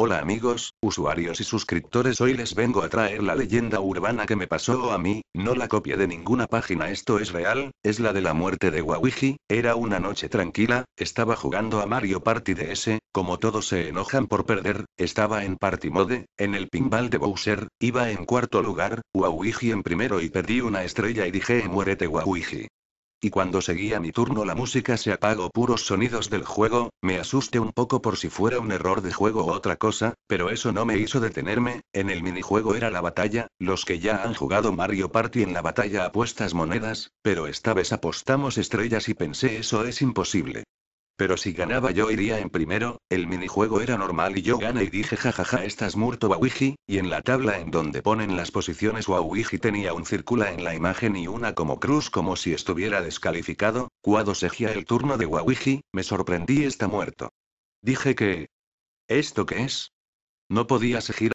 Hola amigos, usuarios y suscriptores hoy les vengo a traer la leyenda urbana que me pasó a mí, no la copié de ninguna página esto es real, es la de la muerte de Wawiji, era una noche tranquila, estaba jugando a Mario Party DS, como todos se enojan por perder, estaba en Party Mode, en el pinball de Bowser, iba en cuarto lugar, Wawiji en primero y perdí una estrella y dije muérete Wawiji. Y cuando seguía mi turno la música se apagó puros sonidos del juego, me asusté un poco por si fuera un error de juego o otra cosa, pero eso no me hizo detenerme, en el minijuego era la batalla, los que ya han jugado Mario Party en la batalla apuestas monedas, pero esta vez apostamos estrellas y pensé eso es imposible. Pero si ganaba yo iría en primero, el minijuego era normal y yo gana y dije jajaja estás muerto Wawiji, y en la tabla en donde ponen las posiciones Wawiji tenía un círculo en la imagen y una como cruz como si estuviera descalificado, cuando seguía el turno de Wawiji, me sorprendí está muerto. Dije que... ¿Esto qué es? No podía seguir...